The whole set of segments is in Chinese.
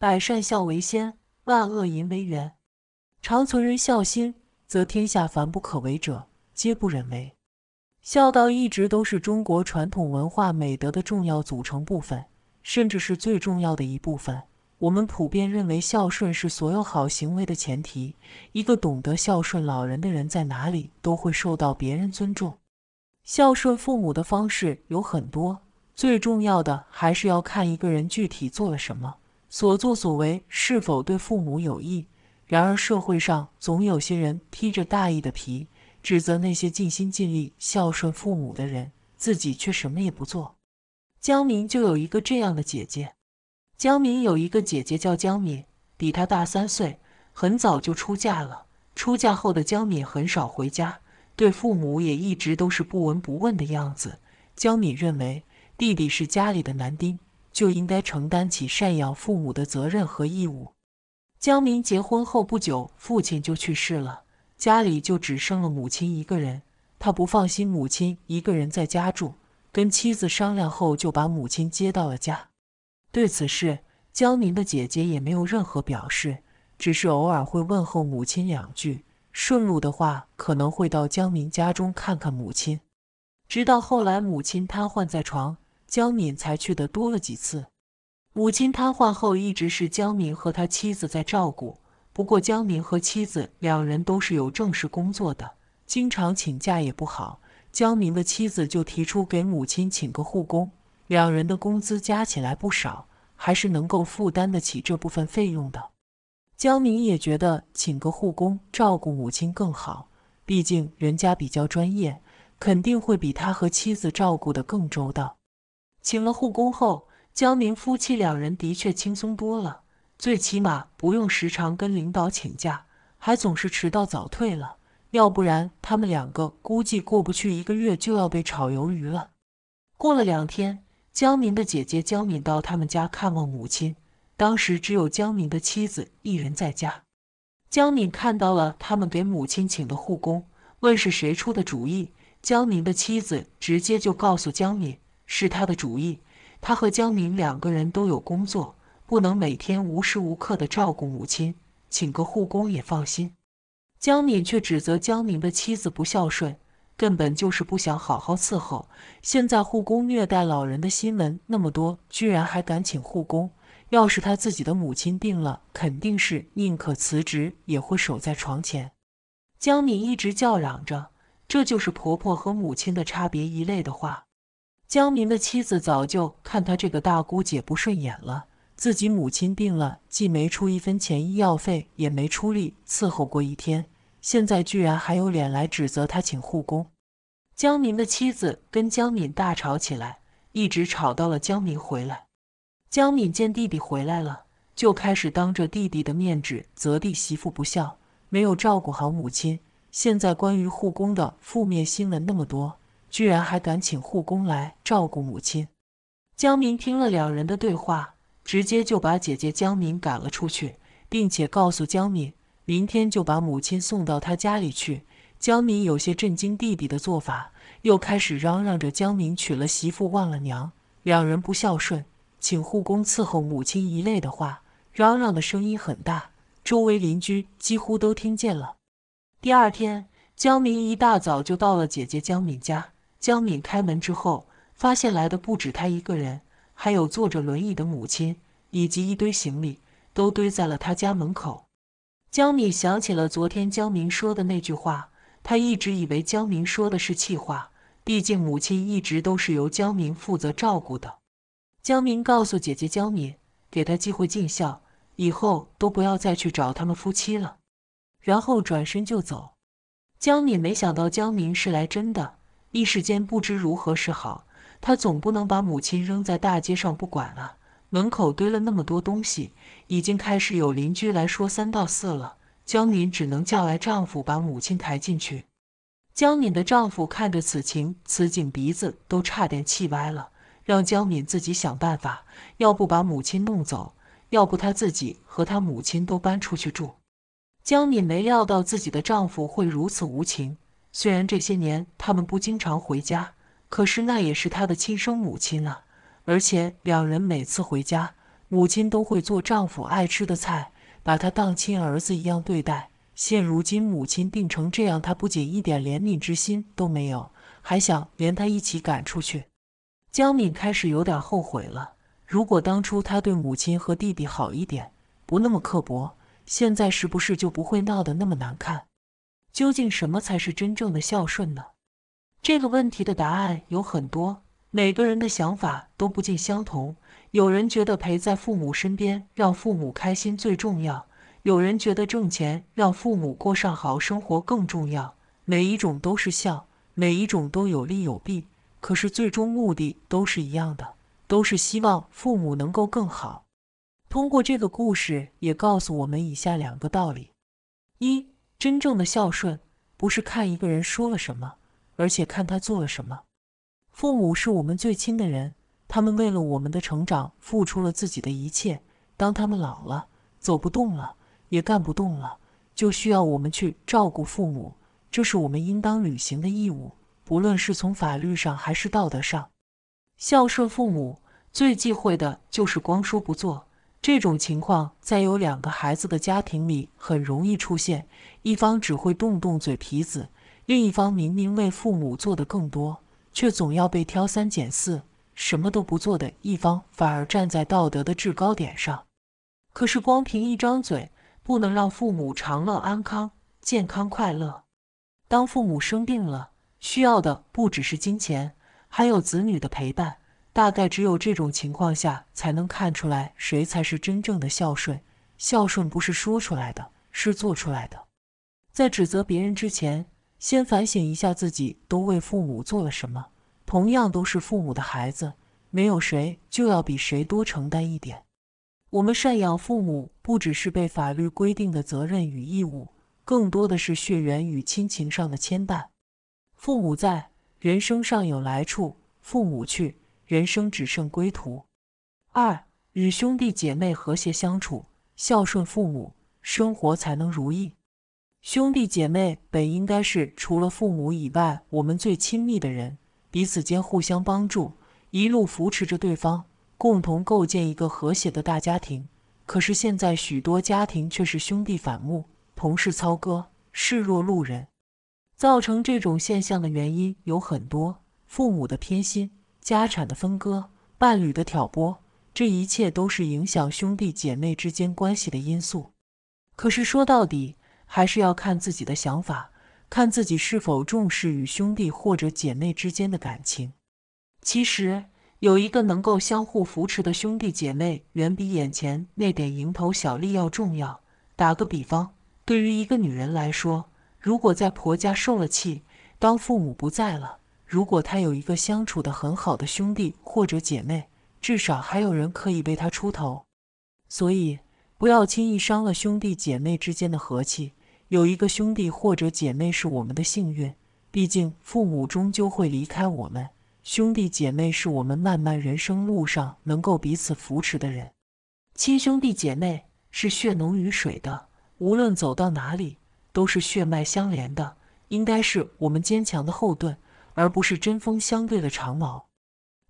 百善孝为先，万恶淫为源。常存人孝心，则天下凡不可为者，皆不忍为。孝道一直都是中国传统文化美德的重要组成部分，甚至是最重要的一部分。我们普遍认为，孝顺是所有好行为的前提。一个懂得孝顺老人的人，在哪里都会受到别人尊重。孝顺父母的方式有很多，最重要的还是要看一个人具体做了什么。所作所为是否对父母有益？然而社会上总有些人披着大义的皮，指责那些尽心尽力孝顺父母的人，自己却什么也不做。江明就有一个这样的姐姐。江明有一个姐姐叫江敏，比他大三岁，很早就出嫁了。出嫁后的江敏很少回家，对父母也一直都是不闻不问的样子。江敏认为弟弟是家里的男丁。就应该承担起赡养父母的责任和义务。江明结婚后不久，父亲就去世了，家里就只剩了母亲一个人。他不放心母亲一个人在家住，跟妻子商量后，就把母亲接到了家。对此事，江明的姐姐也没有任何表示，只是偶尔会问候母亲两句，顺路的话可能会到江明家中看看母亲。直到后来，母亲瘫痪在床。江敏才去的多了几次。母亲瘫痪后，一直是江敏和他妻子在照顾。不过，江敏和妻子两人都是有正式工作的，经常请假也不好。江敏的妻子就提出给母亲请个护工，两人的工资加起来不少，还是能够负担得起这部分费用的。江敏也觉得请个护工照顾母亲更好，毕竟人家比较专业，肯定会比他和妻子照顾的更周到。请了护工后，江明夫妻两人的确轻松多了，最起码不用时常跟领导请假，还总是迟到早退了。要不然他们两个估计过不去一个月就要被炒鱿鱼了。过了两天，江明的姐姐江敏到他们家看望母亲，当时只有江明的妻子一人在家。江敏看到了他们给母亲请的护工，问是谁出的主意，江明的妻子直接就告诉江敏。是他的主意，他和江敏两个人都有工作，不能每天无时无刻的照顾母亲，请个护工也放心。江敏却指责江敏的妻子不孝顺，根本就是不想好好伺候。现在护工虐待老人的新闻那么多，居然还敢请护工！要是他自己的母亲病了，肯定是宁可辞职也会守在床前。江敏一直叫嚷着：“这就是婆婆和母亲的差别。”一类的话。江民的妻子早就看他这个大姑姐不顺眼了，自己母亲病了，既没出一分钱医药费，也没出力伺候过一天，现在居然还有脸来指责他请护工。江民的妻子跟江敏大吵起来，一直吵到了江民回来。江敏见弟弟回来了，就开始当着弟弟的面指责弟媳妇不孝，没有照顾好母亲。现在关于护工的负面新闻那么多。居然还敢请护工来照顾母亲。江明听了两人的对话，直接就把姐姐江敏赶了出去，并且告诉江敏，明天就把母亲送到他家里去。江敏有些震惊弟弟的做法，又开始嚷嚷着江明娶了媳妇忘了娘，两人不孝顺，请护工伺候母亲一类的话，嚷嚷的声音很大，周围邻居几乎都听见了。第二天，江明一大早就到了姐姐江敏家。江敏开门之后，发现来的不止他一个人，还有坐着轮椅的母亲，以及一堆行李，都堆在了他家门口。江敏想起了昨天江明说的那句话，他一直以为江明说的是气话，毕竟母亲一直都是由江明负责照顾的。江明告诉姐姐江敏，给他机会尽孝，以后都不要再去找他们夫妻了，然后转身就走。江敏没想到江明是来真的。一时间不知如何是好，他总不能把母亲扔在大街上不管了。门口堆了那么多东西，已经开始有邻居来说三道四了。江敏只能叫来丈夫把母亲抬进去。江敏的丈夫看着此情此景，鼻子都差点气歪了，让江敏自己想办法，要不把母亲弄走，要不他自己和他母亲都搬出去住。江敏没料到自己的丈夫会如此无情。虽然这些年他们不经常回家，可是那也是他的亲生母亲啊。而且两人每次回家，母亲都会做丈夫爱吃的菜，把他当亲儿子一样对待。现如今母亲病成这样，他不仅一点怜悯之心都没有，还想连他一起赶出去。江敏开始有点后悔了：如果当初他对母亲和弟弟好一点，不那么刻薄，现在是不是就不会闹得那么难看？究竟什么才是真正的孝顺呢？这个问题的答案有很多，每个人的想法都不尽相同。有人觉得陪在父母身边，让父母开心最重要；有人觉得挣钱，让父母过上好生活更重要。每一种都是孝，每一种都有利有弊，可是最终目的都是一样的，都是希望父母能够更好。通过这个故事，也告诉我们以下两个道理：一。真正的孝顺，不是看一个人说了什么，而且看他做了什么。父母是我们最亲的人，他们为了我们的成长付出了自己的一切。当他们老了，走不动了，也干不动了，就需要我们去照顾父母，这是我们应当履行的义务。不论是从法律上还是道德上，孝顺父母最忌讳的就是光说不做。这种情况在有两个孩子的家庭里很容易出现，一方只会动动嘴皮子，另一方明明为父母做的更多，却总要被挑三拣四。什么都不做的一方反而站在道德的制高点上。可是光凭一张嘴，不能让父母长乐安康、健康快乐。当父母生病了，需要的不只是金钱，还有子女的陪伴。大概只有这种情况下，才能看出来谁才是真正的孝顺。孝顺不是说出来的，是做出来的。在指责别人之前，先反省一下自己都为父母做了什么。同样都是父母的孩子，没有谁就要比谁多承担一点。我们赡养父母，不只是被法律规定的责任与义务，更多的是血缘与亲情上的牵绊。父母在，人生尚有来处；父母去，人生只剩归途。二，与兄弟姐妹和谐相处，孝顺父母，生活才能如意。兄弟姐妹本应该是除了父母以外，我们最亲密的人，彼此间互相帮助，一路扶持着对方，共同构建一个和谐的大家庭。可是现在许多家庭却是兄弟反目，同事操戈，视若路人。造成这种现象的原因有很多，父母的偏心。家产的分割，伴侣的挑拨，这一切都是影响兄弟姐妹之间关系的因素。可是说到底，还是要看自己的想法，看自己是否重视与兄弟或者姐妹之间的感情。其实，有一个能够相互扶持的兄弟姐妹，远比眼前那点蝇头小利要重要。打个比方，对于一个女人来说，如果在婆家受了气，当父母不在了。如果他有一个相处的很好的兄弟或者姐妹，至少还有人可以为他出头，所以不要轻易伤了兄弟姐妹之间的和气。有一个兄弟或者姐妹是我们的幸运，毕竟父母终究会离开我们。兄弟姐妹是我们漫漫人生路上能够彼此扶持的人，亲兄弟姐妹是血浓于水的，无论走到哪里都是血脉相连的，应该是我们坚强的后盾。而不是针锋相对的长矛。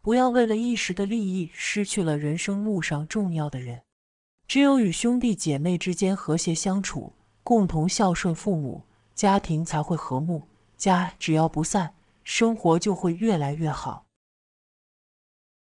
不要为了一时的利益，失去了人生路上重要的人。只有与兄弟姐妹之间和谐相处，共同孝顺父母，家庭才会和睦。家只要不散，生活就会越来越好。